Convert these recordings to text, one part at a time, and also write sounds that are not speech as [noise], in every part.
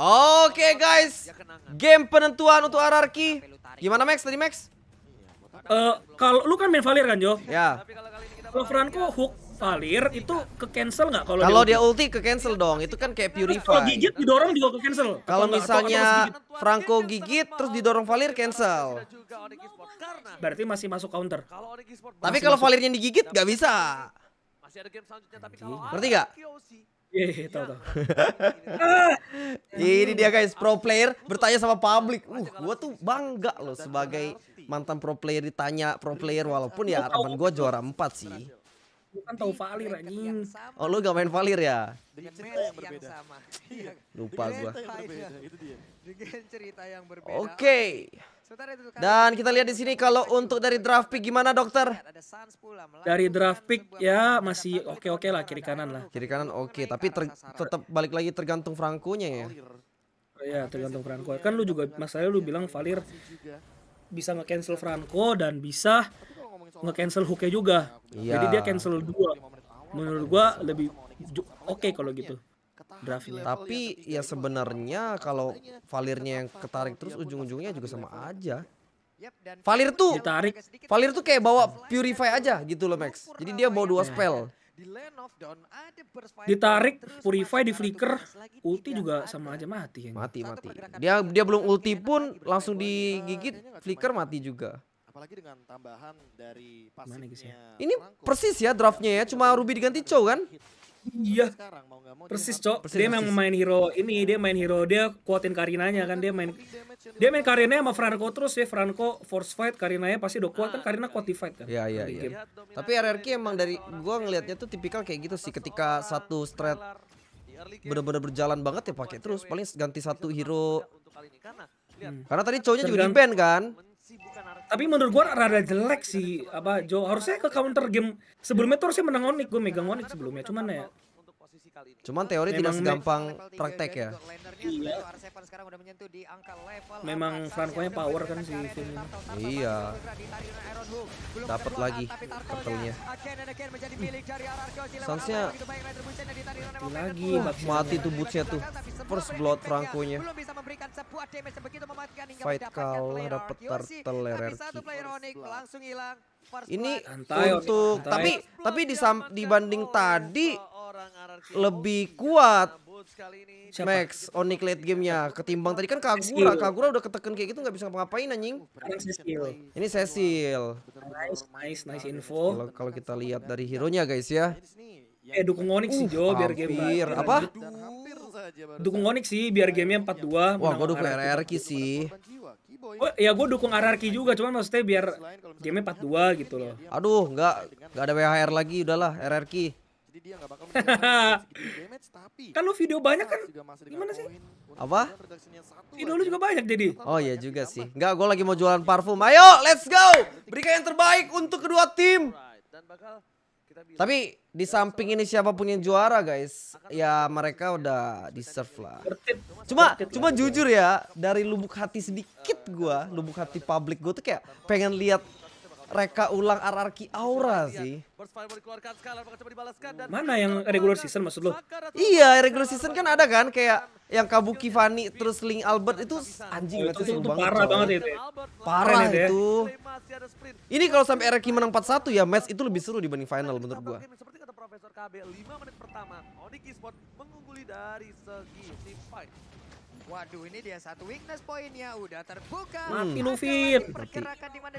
Oke okay, guys, game penentuan untuk RRQ. Gimana Max tadi Max? Uh, kalau lu kan main Valir kan Jo? Ya. Kalau Franco ya. hook Valir itu ke cancel nggak kalau kalau dia, ulti ke cancel dong itu kan kayak iya, purify kalau gigit didorong juga ke cancel kalau misalnya Franco gigit terus didorong Valir cancel berarti masih masuk counter tapi kalau Valirnya digigit nggak bisa berarti nggak Iya, iya, tahu tahu. [laughs] Ini dia guys, pro player bertanya sama publik. Uh, gua tuh bangga loh sebagai mantan pro player ditanya pro player walaupun ya harapan gua juara 4 sih. Lu kan tahu Valir anjing. Oh, lu gak main Valir ya? Dengan cerita yang berbeda. Lupa gua. Itu dia. Dengan cerita yang berbeda. Oke. Okay. Dan kita lihat di sini kalau untuk dari draft pick gimana dokter? Dari draft pick ya masih oke-oke okay -okay lah kiri kanan lah. Kiri kanan oke, okay. tapi tetap balik lagi tergantung Frankonya ya. Ya tergantung Franco. Iya, kan lu juga masalahnya lu bilang Valir bisa nge-cancel Franco dan bisa nge-cancel Hooknya juga. Ya. Jadi dia cancel dua. Menurut gua lebih oke okay kalau gitu draftnya. Tapi ya sebenarnya kalau valirnya yang ketarik terus ujung-ujungnya juga sama aja. Valir tuh ditarik. Valir tuh kayak bawa purify aja gitu loh Max. Jadi dia bawa dua spell. Ditarik, purify, di flicker, ulti juga sama aja mati. Mati, mati. Dia dia belum ulti pun langsung digigit, flicker mati juga. Apalagi dengan tambahan dari pasifnya. Ya? Ini persis ya draftnya ya, cuma Ruby diganti Chow kan? iya persis cok persis, dia memang main hero ini dia main hero dia kuatin Karinanya kan dia main dia main Karinanya sama Franco terus ya Franco force fight Karinanya pasti udah kuat kan ah, Karina iya. kuat fight kan iya iya, iya. tapi RRQ emang dari gua ngelihatnya tuh tipikal kayak gitu sih ketika satu strat bener-bener berjalan banget ya pakai terus paling ganti satu hero hmm. karena tadi cowoknya juga di ban kan tapi menurut gua rada jelek sih apa Jo harusnya ke counter game sebelumnya tuh harusnya menang Onyx gua megang Onyx sebelumnya cuman ya Cuman teori Memang tidak segampang praktek ya. Iya. Memang Franco-nya power kan si Finn. Iya. Dapat lagi turtle ya. hmm. Sansnya lagi mati tuh bootsnya tuh. First blood Franco-nya. Fight kalah dapat turtle Ini untuk tapi tapi di dibanding tadi lebih kuat Siapa? Max Onik late gamenya ketimbang tadi kan Kagura Kagura udah ketekan kayak gitu nggak bisa ngapain anjing ini Cecil nice nice nice nah, info kalau, kita nah, lihat dari hero nya guys ya nah, eh dukung Onyx sih Jo uh, biar game hampir apa dukung Onyx sih biar gamenya 42 wah gue dukung RRQ sih Oh, ya gue dukung RRQ juga, cuman maksudnya biar gitu game 42 gitu loh. Aduh, nggak nggak ada WHR lagi, udahlah RRQ. Jadi dia enggak bakal [laughs] damage tapi kan lu video banyak kan gimana sih? Apa? Video lu juga banyak jadi. Oh iya juga sih. Enggak, gue lagi mau jualan parfum. Ayo, let's go. Berikan yang terbaik untuk kedua tim. Tapi di samping ini siapa yang juara guys, ya mereka udah deserve lah. Cuma cuma jujur ya, dari lubuk hati sedikit gua, lubuk hati publik gua tuh kayak pengen lihat reka ulang RRQ Aura sih. Mana yang regular season maksud lo? Iya, regular season kan ada kan kayak yang Kabuki Fani terus Link Albert itu anjing oh, itu, itu, itu banget, parah banget itu. Parah itu. itu. Ini kalau sampai RRQ menang 4-1 ya match itu lebih seru dibanding final nah, menurut gua. Profesor KB 5 menit pertama Onyx Esports mengungguli dari segi team fight. Waduh ini dia satu weakness poinnya udah terbuka. Mati hmm. lu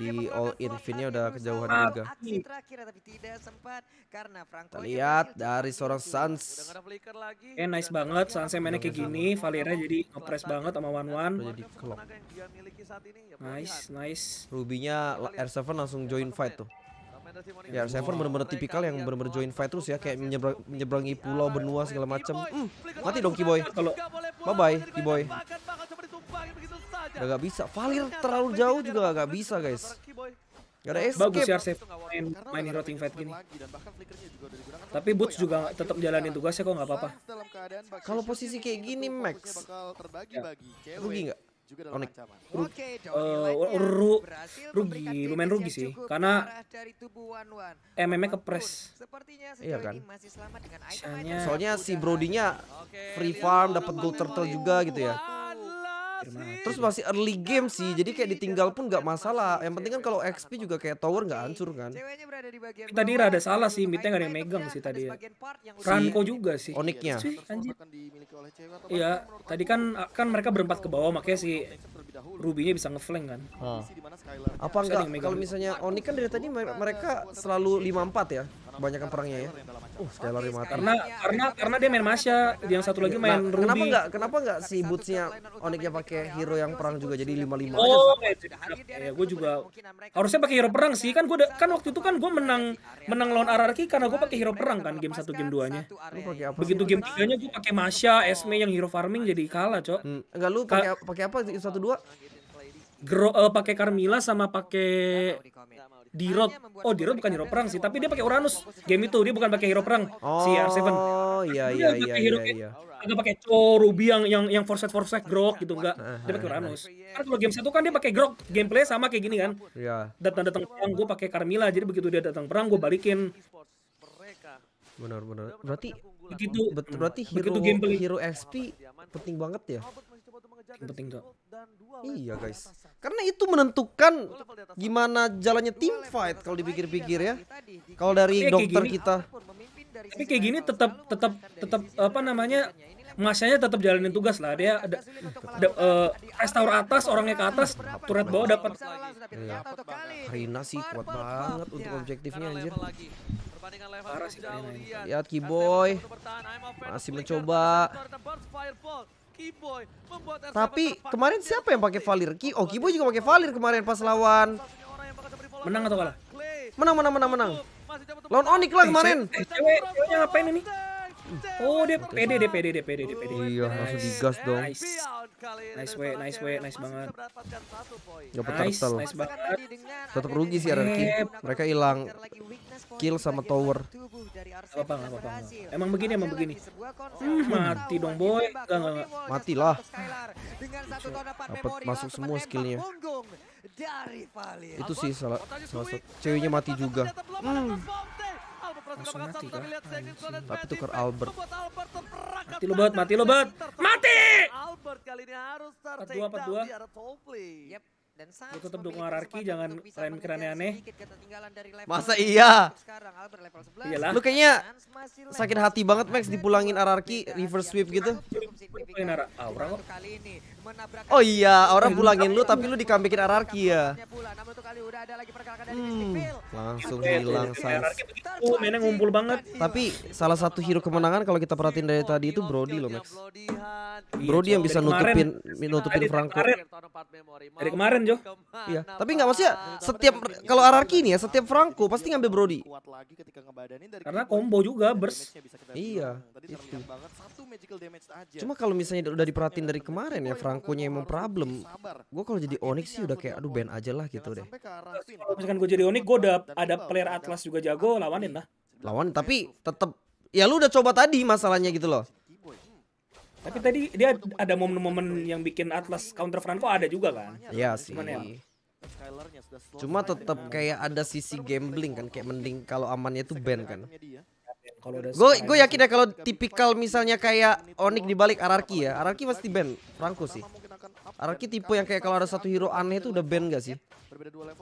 Di all in finnya udah kejauhan Mati. juga. Terlihat hmm. terakhir tapi tidak sempat karena Franco lihat dari seorang Sans. Eh nice banget Sans mainnya kayak gini, Valera jadi ngepres banget sama Wan Wan. Jadi kelok. Ya nice, nice. Rubinya R7 langsung join fight tuh. Ya Seven benar-benar tipikal yang iya, benar-benar join fight terus ya kayak menyeberangi iya, pulau benua segala iya, macam. Mm, mati dong Kiboy. Kalau bye bye Kiboy. Gak, bisa. Valir terlalu jauh juga gak, bisa guys. Gak ada escape. Bagus ya Seven main, mainin rotting fight gini. Tapi Boots ya. juga tetap jalanin tugasnya kok nggak apa-apa. Kalau posisi kayak gini Max, ya. rugi nggak? juga dalam eh, Rugi, uh, ru rugi, lumayan rugi sih, karena mm kepres. Iya kan. Soalnya si Brodinya free farm dapat gold turtle juga gitu ya. Iya, Terus masih early game sih, jadi kayak ditinggal pun nggak masalah. Yang penting kan kalau XP juga kayak tower nggak hancur kan. Tadi rada salah sih, midnya nggak yang megang sih tadi. Ya. Franco juga sih. Oniknya. Iya, tadi kan kan mereka berempat ke bawah makanya si Rubinya bisa ngeflank kan. Apa enggak kalau misalnya Onik kan dari tadi mereka selalu ya. empat ya? kebanyakan perangnya ya. Uh, Stellar di mata. Karena karena karena dia main Masya, yang satu lagi nah, main nah, Ruby. Kenapa enggak kenapa enggak si Bootsnya Onyxnya pakai hero yang perang juga jadi 55 Oh, iya. iya, iya, ya, gue juga harusnya pakai hero perang sih kan gue kan waktu itu kan gue menang menang lawan RRQ karena gue pakai hero perang kan game satu game duanya, Lu pakai apa? Begitu game tiganya nya gue pakai Masya, Esme yang hero farming jadi kalah, Cok. Hmm. Enggak lu pakai pakai apa satu dua? Gro uh, pakai Carmilla sama pakai Dirot. Oh, Dirot bukan hero perang sih, tapi dia pakai Uranus. Game itu dia bukan pakai hero perang oh, si R7. Oh, iya iya iya iya. iya. Agak pakai Cho Ruby yang yang yang force set force set grok gitu enggak. Dia pakai Uranus. Iya. Karena kalau game satu kan dia pakai grok, gameplay sama kayak gini kan. Iya. Datang datang perang gue pakai Carmilla, jadi begitu dia datang perang gue balikin. Benar benar. Berarti begitu berarti hero, begitu gameplay. hero XP penting banget ya. Penting tuh Iya guys, karena itu menentukan gimana jalannya team fight kalau nah, dipikir-pikir iya, ya. Kalau dari tapi dokter gini, kita. Tapi kayak gini tetap tetap tetap apa namanya masanya tetap jalanin tugas lah dia ada, ada eh, uh, restaur atas orangnya ke atas turret bawah dapat ya, Karina sih kuat banget untuk objektifnya anjir parah sih lihat Kiboy masih mencoba tapi kemarin siapa yang pakai Valir? Ki oh, Kiboy juga pakai Valir kemarin pas lawan. Menang atau kalah? Menang, menang, menang, menang. Lawan Onik lah kemarin. Eh, ceweknya ngapain ini? Oh, dia PD, dia PD, dia PD, dia PD. Iya, langsung digas dong. Nice. way, nice way, nice banget. Gak petartel. Nice, nice banget. Tetap rugi sih Arki. Mereka hilang kill sama tower. Apa apa apa apa. Emang begini emang begini. Hmm, mati dong boy. Enggak enggak enggak. Matilah. Dapat masuk semua skillnya. Itu sih salah salah satu. Ceweknya mati juga. Hmm. Langsung mati kah? Tapi tukar Albert. Mati lo bat, mati lo bat. Mati! Albert kali ini harus 4-2, 4-2. Yep dan lu tetap dukung Araki, jangan kalian mikir aneh-aneh. Masa iya? iya lah Lu kayaknya kan sakit hati banget Max dipulangin araki reverse sweep gitu. Ini Aura kok. Oh iya, orang eh, pulangin lu tapi lu dikambekin Ararki ya. Hmm, langsung hilang sans. Oh, mainnya ngumpul banget. Tapi salah satu hero kemenangan kalau kita perhatiin dari tadi itu Brody loh, Max. Iya, Brody yang bisa nutupin nutupin Franco. Dari kemarin, Jo. Iya, tapi nggak maksudnya setiap kalau Ararki nih ya, setiap Franco pasti ngambil Brody. Karena combo juga bers. Iya. Itu. Cuma kalau misalnya udah diperhatiin dari iya, kemarin ya, Franco Franco-nya emang problem. Gue kalau jadi Onyx sih udah kayak aduh band aja lah gitu deh. Kalau misalkan gue jadi Onyx, gue udah ada player Atlas juga jago, lawanin lah. Lawan tapi tetap ya lu udah coba tadi masalahnya gitu loh. Hmm. Tapi tadi dia ada momen-momen yang bikin Atlas counter Franco ada juga kan? Iya sih. Cuma tetap kayak ada sisi gambling kan, kayak mending kalau amannya tuh band kan. Gue gue yakin ya kalau tipikal misalnya kayak Onik dibalik Ararki ya. Ararki pasti ban Franco sih. Ararki tipe yang kayak kalau ada satu hero aneh itu udah ban gak sih?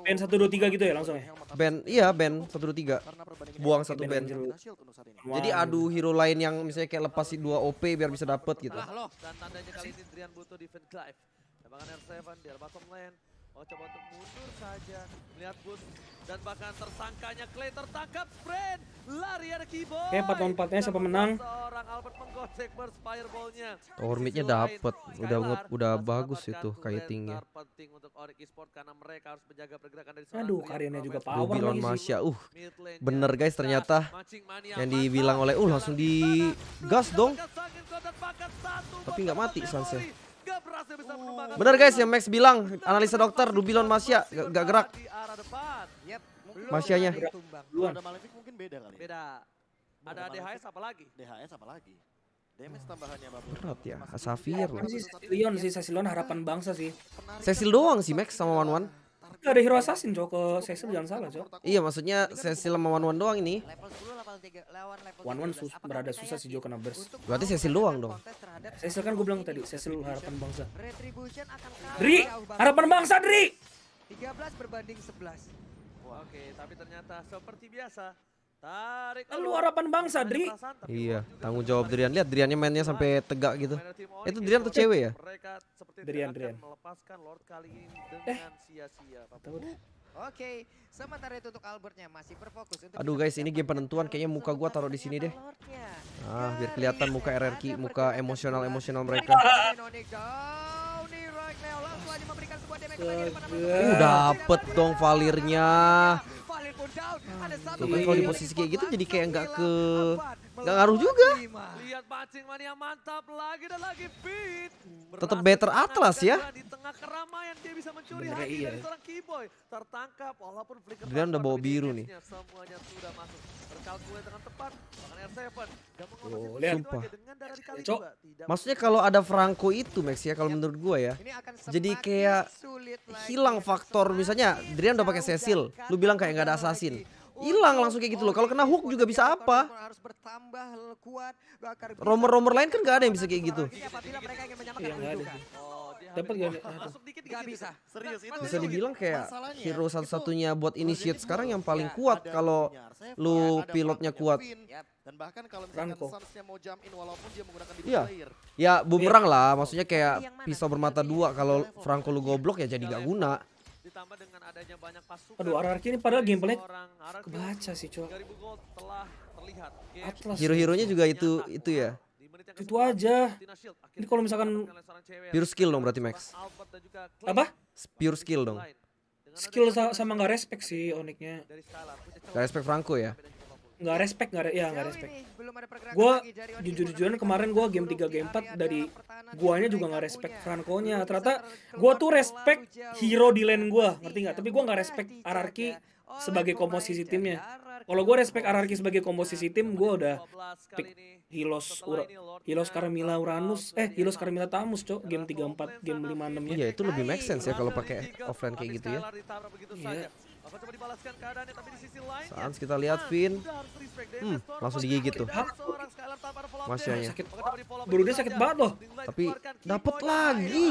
Ban 1 2 3 gitu ya langsung ya. Ban iya ban 1 2 3. Buang satu ban. Jadi adu hero lain yang misalnya kayak lepas si 2 OP biar bisa dapet gitu. Dan tandanya kali ini Drian butuh defense dive. Tembakan R7 di bottom lane. Oh coba untuk mundur saja. Melihat Gus dan bahkan tersangkanya Clay tertangkap Friend. Lari ada keyboard. Oke, empat 4 ya, lawan siapa menang? Seorang Albert menggocek burst fireballnya. Tormitnya dapat. Udah udah bagus itu kitingnya. Penting untuk Orik Esports karena mereka harus menjaga pergerakan dari seorang Aduh, karyanya juga power lagi. Masya. Uh, bener guys ternyata yang dibilang oleh uh langsung di gas dong. Tapi nggak mati Sanse. Oh. Bener guys yang Max bilang analisa dokter Dubilon Masya gak gerak. Masyanya. Ada ya. beda Ada DHS apa lagi? DHS apa lagi? Berat ya, Safir. Sesilion kan sih, Sesilion harapan bangsa sih. Sesil doang sih Max sama Wan Wan. Gak ada hero assassin cok ke Cecil ya, jangan salah cok. Iya maksudnya kan Cecil sama Wanwan doang ini. Wanwan sus berada susah sih cok kena burst. Berarti Cecil doang dong. Cecil kan gue bilang tadi Cecil harapan bangsa. Dri harapan bangsa Dri. 13 berbanding 11. Oke, tapi ternyata seperti biasa Tarik. Kan oh, lu harapan bangsa, Dri. Iya, tanggung jawab Drian. Lihat Driannya mainnya sampai tegak gitu. Itu Drian atau cewek ya? Drian, Drian. Eh. sia Tahu deh. Oke, sementara itu untuk Albertnya masih berfokus untuk Aduh guys, ini game penentuan kayaknya muka gua taruh di sini deh. Ah, biar kelihatan muka RRQ, muka emosional-emosional mereka. Uh, dapet dong valirnya. Tapi kan kalau di posisi kayak gitu jadi kayak nggak ke Gak ngaruh juga. Lihat pancing mania mantap lagi dan lagi beat. Tetap better Atlas ya. Di tengah keramaian dia bisa mencuri Bener, hati iya. dari seorang Keyboy. Tertangkap walaupun flicker. Dia kan udah bawa biru nih. Semuanya sudah masuk. Terkalkulasi dengan tepat. Bahkan R7. Oh, lihat. Sumpah. Cok. Maksudnya kalau ada Franco itu Max ya kalau menurut gua ya. Jadi kayak hilang faktor misalnya Drian udah pakai Cecil. Lu bilang kayak gak ada assassin hilang langsung kayak gitu loh. Kalau kena hook juga bisa apa? Romer-romer lain kan gak ada yang bisa kayak gitu. Iya, gak ada. Dapat gak bisa. Bisa dibilang kayak hero satu-satunya buat initiate sekarang yang paling ya, kuat kalau lu pilotnya kuat. Dan bahkan kalau misalkan mau jump in walaupun dia menggunakan di ya. player. Ya bumerang iya. lah, maksudnya kayak pisau bermata dua kalau Franco lu goblok ya jadi gak guna ditambah dengan adanya banyak pasukan. Aduh, RRQ ini padahal gameplay kebaca sih, coy. Atlas. hero nya juga itu itu ya. Itu aja. Ini kalau misalkan pure skill dong berarti Max. Apa? Pure skill dong. Skill sama nggak respect sih Oniknya. Gak respect Franco ya nggak respect nggak re ya nggak respect gue jujur jujuran kemarin gue game 3 game 4 dari guanya juga nggak respect Franco nya ternyata gue tuh respect hero di lane gue iya, ngerti nggak tapi gue nggak respect Ararki sebagai komposisi timnya kalau gue respect Ararki sebagai komposisi tim gue udah pick Hilos Ura, Hilos karmila Uranus eh Hilos karmila Tamus cok game empat game lima nya iya itu lebih make sense ya kalau pakai offline kayak gitu ya iya akan coba dibalaskan keadaannya tapi di sisi lain Sans kita lihat Vin. Hmm, langsung digigit tuh. Masyanya. Sakit. Baru dia sakit banget loh. Tapi dapat lagi.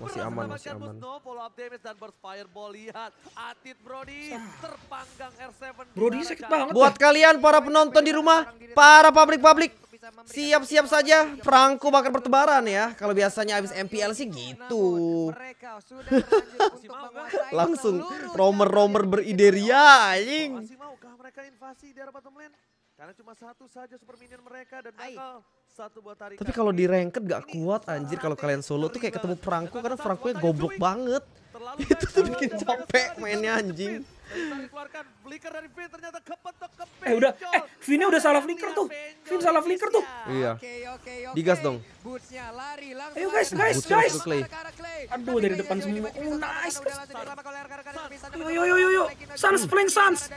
Masih aman, masih aman. Musno, follow up damage dan burst fireball. Lihat, Atit Brody terpanggang R7. Brody sakit banget. Buat ya. kalian para penonton di rumah, para publik-publik, Siap-siap saja perangku bakal bertebaran ya Kalau biasanya habis MPL sih gitu [laughs] Langsung romer-romer berideria anjing karena cuma satu saja super minion mereka dan bakal satu buat tarikan. Tapi kalau di ranked gak kuat anjir kalau kalian solo tuh kayak ketemu perangku karena perangkunya goblok banget itu tuh bikin capek mainnya anjing Eh udah eh Vinnya udah salah flicker tuh. Vin salah flicker tuh. Iya. Digas dong. Ayo guys guys guys. Aduh dari depan semua. Oh nice. Yo yo yo yo. Sans playing Sans.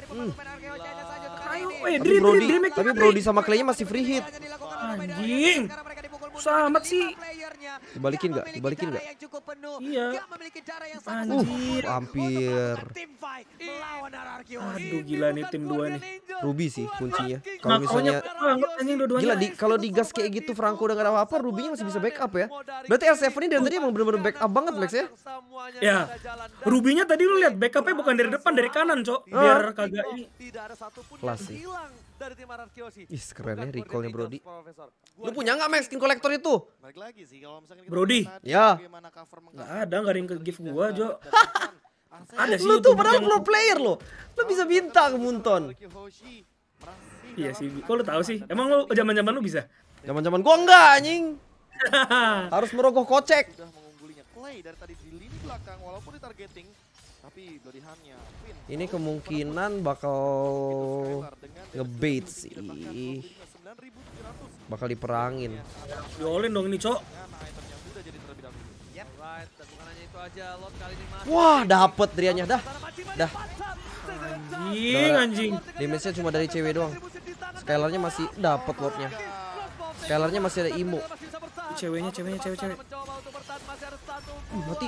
Ayo eh Dream, Tapi Brody sama Clay-nya masih free hit. Anjing. Susah amat sih. Dibalikin nggak? Dibalikin nggak? Iya. Anjir. Uh, hampir. Aduh gila nih tim dua nih. Ruby sih kuncinya. Kalau misalnya gila di kalau digas kayak gitu Franco udah gak ada apa-apa, Rubinya masih bisa backup ya. Berarti L7 ini dan tadi emang bener-bener backup banget Max ya. Ya. Rubinya tadi lu lihat backupnya bukan dari depan dari kanan, Cok. Ah. Biar kagak ini. Kelas sih dari tim Araf Kiyoshi. Ih, kerennya recallnya Brody. Lu punya nggak Max King Collector itu? Balik lagi sih kalau misalnya Brody. Ya. Gak ada, gak ada yang ke gift gua, Jo. [laughs] ada sih. Lu tuh padahal pro player lo. Lu bisa minta ke Munton. Iya sih, kok lu tahu sih? Emang lu zaman-zaman lu bisa? Zaman-zaman gua enggak, anjing. [laughs] Harus merogoh kocek. Sudah mengunggulinya Clay dari tadi di lini belakang walaupun di targeting ini kemungkinan bakal ngebait sih. Bakal diperangin. Diolin dong ini, Cok. Wah, dapet Drianya dah. Dah. Anjing, anjing. Damage-nya cuma dari cewek doang. Skylarnya masih dapet lordnya. Skylarnya masih ada imu. Ceweknya, ceweknya, cewek, cewek. mati.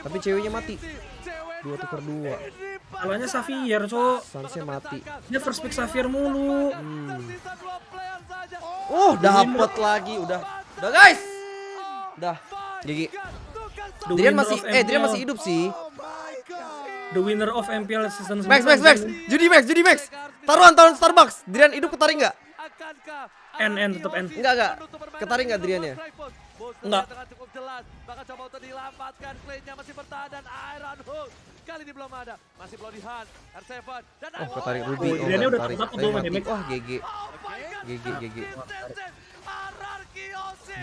Tapi ceweknya mati dua tuker dua Alanya Xavier cok Sansnya mati dia first pick Xavier mulu hmm. oh dapet lagi udah udah guys udah gigi Drian masih eh Drian masih hidup sih oh The winner of MPL season Max, Max, Max, judi Max, judi Max. Taruhan taruhan Starbucks. Drian hidup ketarik nggak? N, N tetap N. Enggak, enggak. Ketarik nggak Driannya? Enggak. Tengah cukup jelas. Bahkan coba untuk dilampatkan. klinnya masih bertahan dan Iron Hook. Kali ini belum ada. Masih belum dihan. hunt. R7. Dan oh, ketarik Ruby. Oh, oh, Dia udah tarik. Tapi Wah, GG. GG, GG.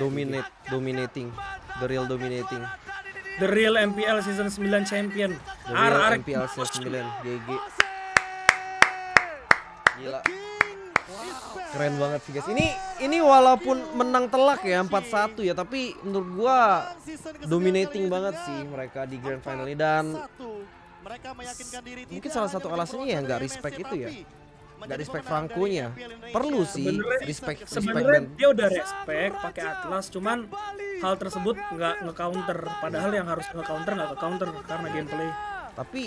Dominate, dominating. The real dominating. The real MPL season 9 champion. The real MPL season 9. GG. Gila. Keren banget sih guys. Ini ini walaupun menang telak ya 4-1 ya tapi menurut gua dominating banget sih mereka di grand final ini dan mungkin salah satu alasannya ya nggak respect itu ya nggak respect Frankonya perlu sih respect respect dan... dia udah respect pakai atlas cuman hal tersebut nggak ngecounter padahal yang harus ngecounter nggak counter karena gameplay tapi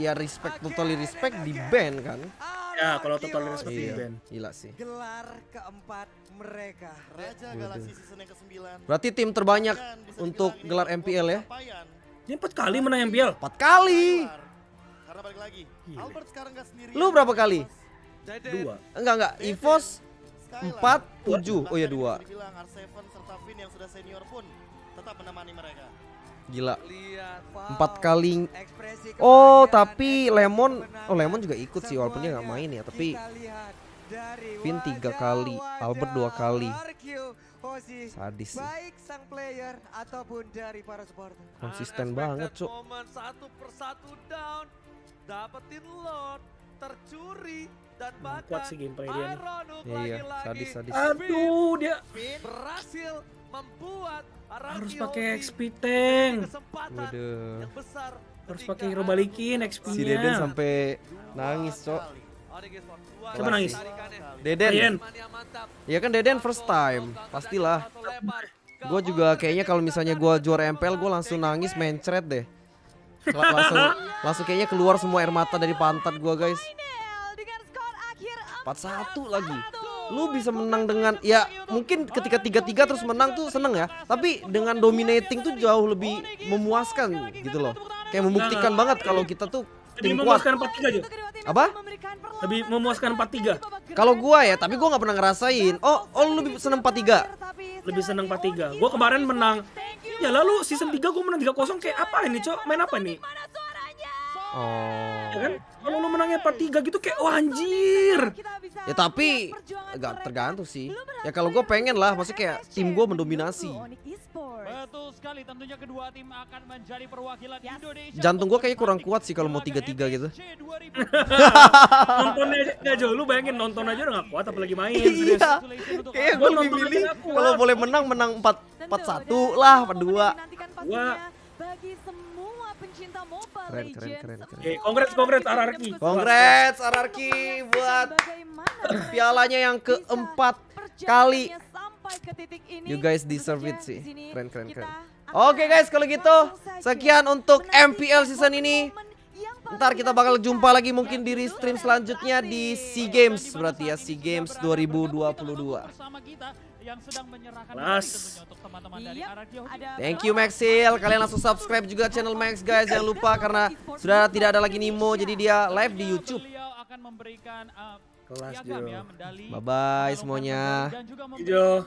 ya respect totally respect di band kan Ya, kalau totalnya seperti iya. Ben. Gila sih. Gelar keempat mereka. Raja Galaksi season yang ke-9. Berarti tim terbanyak untuk gelar MPL ya? Ini empat kali menang MPL. Empat kali. Karena balik lagi. Albert sekarang gak sendiri. Lu berapa kali? Dua. Enggak enggak. Evos empat tujuh. Oh ya dua. Dibilang R7 serta Vin yang sudah senior pun tetap menemani mereka gila empat kali oh tapi lemon oh lemon juga ikut sih walaupun dia nggak main ya tapi Vin tiga kali Albert dua kali sadis sih. konsisten banget cuk dapetin lot tercuri dan bahkan sih gameplay dia iya, sadis, sadis. aduh dia berhasil membuat harus pakai XP tank Waduh. harus pakai hero balikin XP-nya si Deden sampai nangis cok Siapa nangis? Deden. Iya kan Deden first time, pastilah. Gue juga kayaknya kalau misalnya gue juara MPL gue langsung nangis mencret deh. Langsung, langsung kayaknya keluar semua air mata dari pantat gue guys empat satu lagi lu bisa menang dengan ya mungkin ketika tiga tiga terus menang tuh seneng ya tapi dengan dominating tuh jauh lebih memuaskan gitu loh kayak membuktikan nah, banget kalau kita tuh tim lebih kuat memuaskan 4 aja apa lebih memuaskan empat tiga. kalau gua ya tapi gua nggak pernah ngerasain oh oh lu lebih seneng empat tiga. lebih seneng empat tiga. gua kemarin menang ya lalu season tiga gua menang tiga kosong kayak apa ini cok main apa nih Oh. Ya kan? Kalau lu menangnya 4-3 gitu kayak oh, anjir. Ya tapi enggak tergantung sih. Ya kalau gue pengen lah, maksudnya kayak tim gue mendominasi. Betul sekali, tentunya kedua tim akan menjadi perwakilan Indonesia. Jantung gue kayaknya kurang kuat sih kalau mau 3-3 gitu. [laughs] nonton aja, aja lu bayangin nonton aja udah gak kuat apalagi main. iya. Kayak gue lebih milih kalau boleh menang menang 4 4-1 lah, 4-2. Gua bagi semua pencinta Mobile keren, Keren, keren, keren. Eh, congrats, congrats Ararki. Congrats Ararki buat pialanya yang keempat kali. You guys deserve it sih. Keren, keren, keren. Oke okay guys, kalau gitu sekian untuk MPL season ini. Ntar kita bakal jumpa lagi mungkin di stream selanjutnya di SEA Games berarti ya SEA Games 2022 yang sedang menyerahkan Mas. tentunya untuk teman-teman dari iya, Aradio. Thank you Maxil, kalian langsung subscribe juga channel Max guys, jangan lupa karena sudah tidak ada lagi Nimo jadi dia live di YouTube. akan memberikan eh, kelas ya, Bye bye semuanya. Jo.